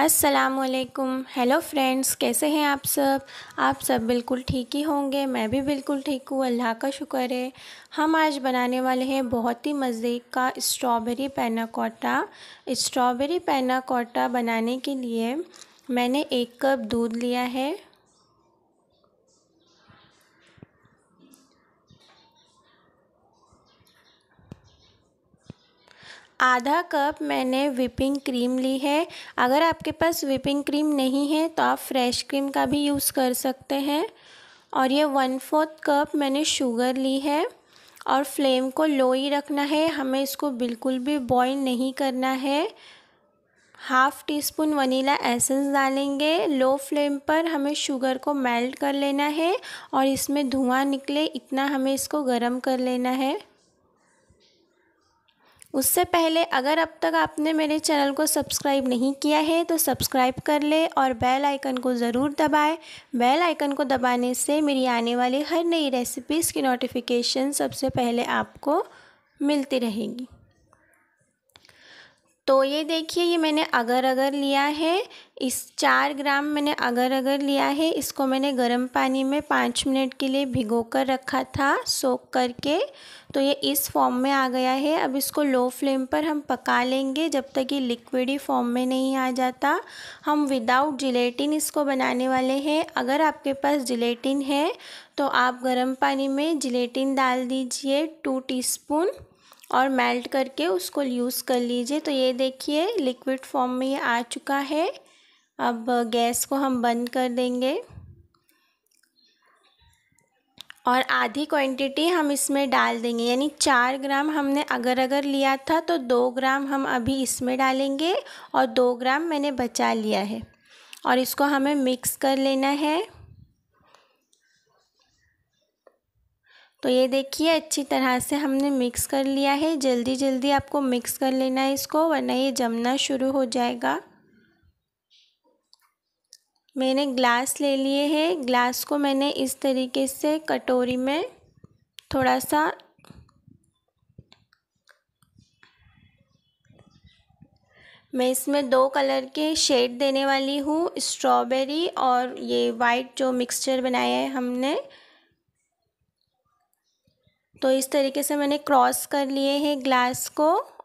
असलकुम hello friends कैसे हैं आप सब आप सब बिल्कुल ठीक ही होंगे मैं भी बिल्कुल ठीक हूँ अल्लाह का शुक्र है हम आज बनाने वाले हैं बहुत ही मज़े का स्ट्रॉबेरी पैना कोटा स्ट्रॉबेरी पैना कोटा बनाने के लिए मैंने एक कप दूध लिया है आधा कप मैंने विपिंग क्रीम ली है अगर आपके पास विपिंग क्रीम नहीं है तो आप फ्रेश क्रीम का भी यूज़ कर सकते हैं और ये वन फोर्थ कप मैंने शुगर ली है और फ्लेम को लो ही रखना है हमें इसको बिल्कुल भी बॉईल नहीं करना है half teaspoon vanilla essence डालेंगे लो फ्लेम पर हमें शुगर को मेल्ट कर लेना है और इसमें धुआं निकले इतना हमें इसको गर्म कर लेना है उससे पहले अगर अब तक आपने मेरे चैनल को सब्सक्राइब नहीं किया है तो सब्सक्राइब कर ले और बेल आइकन को ज़रूर दबाएं बेल आइकन को दबाने से मेरी आने वाली हर नई रेसिपीज़ की नोटिफिकेशन सबसे पहले आपको मिलती रहेगी तो ये देखिए ये मैंने अगर अगर लिया है इस चार ग्राम मैंने अगर अगर लिया है इसको मैंने गर्म पानी में पाँच मिनट के लिए भिगो कर रखा था सोख करके तो ये इस फॉर्म में आ गया है अब इसको लो फ्लेम पर हम पका लेंगे जब तक ये लिक्विड ही फॉर्म में नहीं आ जाता हम विदाउट जिलेटिन इसको बनाने वाले हैं अगर आपके पास जिलेटिन है तो आप गर्म पानी में जिलेटिन डाल दीजिए टू स्पून और मेल्ट करके उसको यूज़ कर लीजिए तो ये देखिए लिक्विड फॉर्म में ये आ चुका है अब गैस को हम बंद कर देंगे और आधी क्वांटिटी हम इसमें डाल देंगे यानी चार ग्राम हमने अगर अगर लिया था तो दो ग्राम हम अभी इसमें डालेंगे और दो ग्राम मैंने बचा लिया है और इसको हमें मिक्स कर लेना है तो ये देखिए अच्छी तरह से हमने मिक्स कर लिया है जल्दी जल्दी आपको मिक्स कर लेना है इसको वरना ये जमना शुरू हो जाएगा मैंने ग्लास ले लिए हैं ग्लास को मैंने इस तरीके से कटोरी में थोड़ा सा मैं इसमें दो कलर के शेड देने वाली हूँ स्ट्रॉबेरी और ये वाइट जो मिक्सचर बनाया है हमने तो इस तरीके से मैंने क्रॉस कर लिए हैं ग्लास को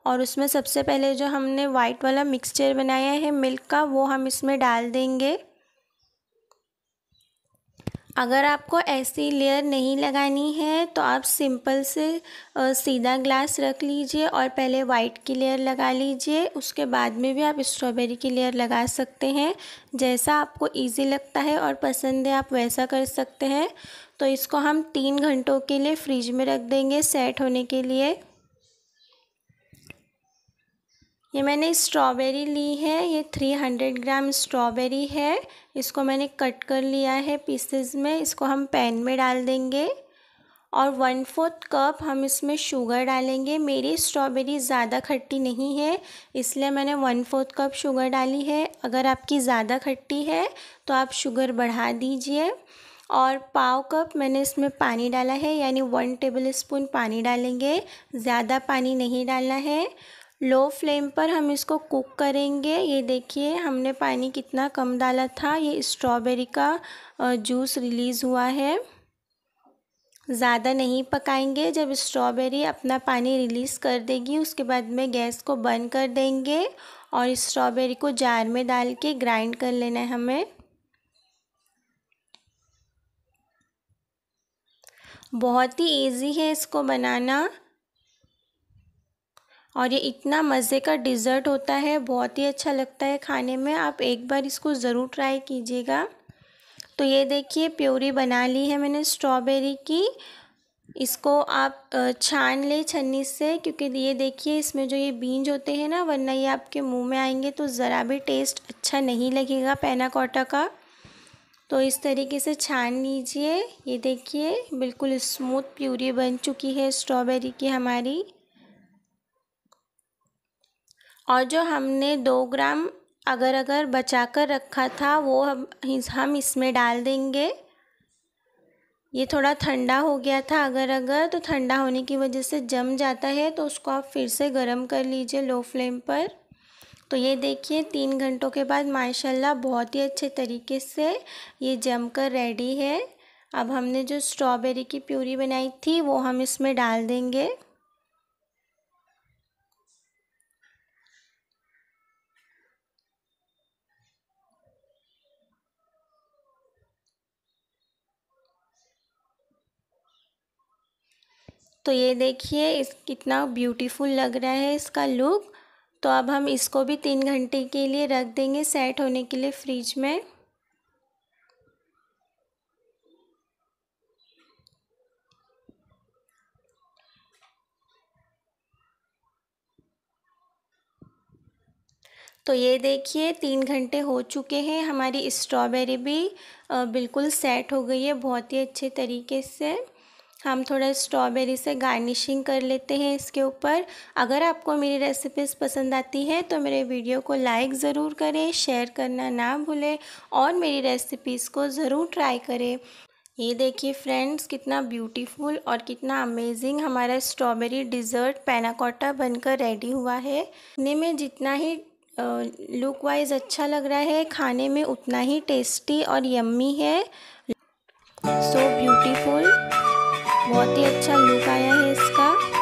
और उसमें सबसे पहले जो हमने वाइट वाला मिक्सचर बनाया है मिल्क का वो हम इसमें डाल देंगे अगर आपको ऐसी लेयर नहीं लगानी है तो आप सिंपल से सीधा ग्लास रख लीजिए और पहले वाइट की लेयर लगा लीजिए उसके बाद में भी आप स्ट्रॉबेरी की लेयर लगा सकते हैं जैसा आपको इजी लगता है और पसंद है आप वैसा कर सकते हैं तो इसको हम तीन घंटों के लिए फ्रिज में रख देंगे सेट होने के लिए ये मैंने स्ट्रॉबेरी ली है ये थ्री हंड्रेड ग्राम स्ट्रॉबेरी है इसको मैंने कट कर लिया है पीसेस में इसको हम पैन में डाल देंगे और वन फोर्थ कप हम इसमें शुगर डालेंगे मेरी स्ट्रॉबेरी ज़्यादा खट्टी नहीं है इसलिए मैंने वन फोर्थ कप शुगर डाली है अगर आपकी ज़्यादा खट्टी है तो आप शुगर बढ़ा दीजिए और पाव कप मैंने इसमें पानी डाला है यानी वन टेबल स्पून पानी डालेंगे ज़्यादा पानी नहीं डालना है लो फ्लेम पर हम इसको कुक करेंगे ये देखिए हमने पानी कितना कम डाला था ये स्ट्रॉबेरी का जूस रिलीज़ हुआ है ज़्यादा नहीं पकाएंगे जब स्ट्रॉबेरी अपना पानी रिलीज़ कर देगी उसके बाद में गैस को बंद कर देंगे और स्ट्रॉबेरी को जार में डाल के ग्राइंड कर लेना है हमें बहुत ही इजी है इसको बनाना और ये इतना मज़े का डिज़र्ट होता है बहुत ही अच्छा लगता है खाने में आप एक बार इसको ज़रूर ट्राई कीजिएगा तो ये देखिए प्योरी बना ली है मैंने स्ट्रॉबेरी की इसको आप छान ले छन्नी से क्योंकि ये देखिए इसमें जो ये बीज होते हैं ना वरना ये आपके मुंह में आएंगे तो ज़रा भी टेस्ट अच्छा नहीं लगेगा पैना कोटा का तो इस तरीके से छान लीजिए ये देखिए बिल्कुल स्मूथ प्यूरी बन चुकी है स्ट्रॉबेरी की हमारी और जो हमने दो ग्राम अगर अगर बचा कर रखा था वो हम हम इसमें डाल देंगे ये थोड़ा ठंडा हो गया था अगर अगर तो ठंडा होने की वजह से जम जाता है तो उसको आप फिर से गर्म कर लीजिए लो फ्लेम पर तो ये देखिए तीन घंटों के बाद माशाल्लाह बहुत ही अच्छे तरीके से ये जम कर रेडी है अब हमने जो स्ट्रॉबेरी की प्यूरी बनाई थी वो हम इसमें डाल देंगे तो ये देखिए इस कितना ब्यूटीफुल लग रहा है इसका लुक तो अब हम इसको भी तीन घंटे के लिए रख देंगे सेट होने के लिए फ्रिज में तो ये देखिए तीन घंटे हो चुके हैं हमारी स्ट्रॉबेरी भी बिल्कुल सेट हो गई है बहुत ही अच्छे तरीके से हम थोड़ा स्ट्रॉबेरी से गार्निशिंग कर लेते हैं इसके ऊपर अगर आपको मेरी रेसिपीज़ पसंद आती है तो मेरे वीडियो को लाइक ज़रूर करें शेयर करना ना भूलें और मेरी रेसिपीज़ को ज़रूर ट्राई करें ये देखिए फ्रेंड्स कितना ब्यूटीफुल और कितना अमेजिंग हमारा स्ट्रॉबेरी डिज़र्ट पैनाकोटा बनकर रेडी हुआ है खाने में जितना ही लुक वाइज अच्छा लग रहा है खाने में उतना ही टेस्टी और यम्मी है सो so ब्यूटीफुल बहुत ही अच्छा लुक आया है इसका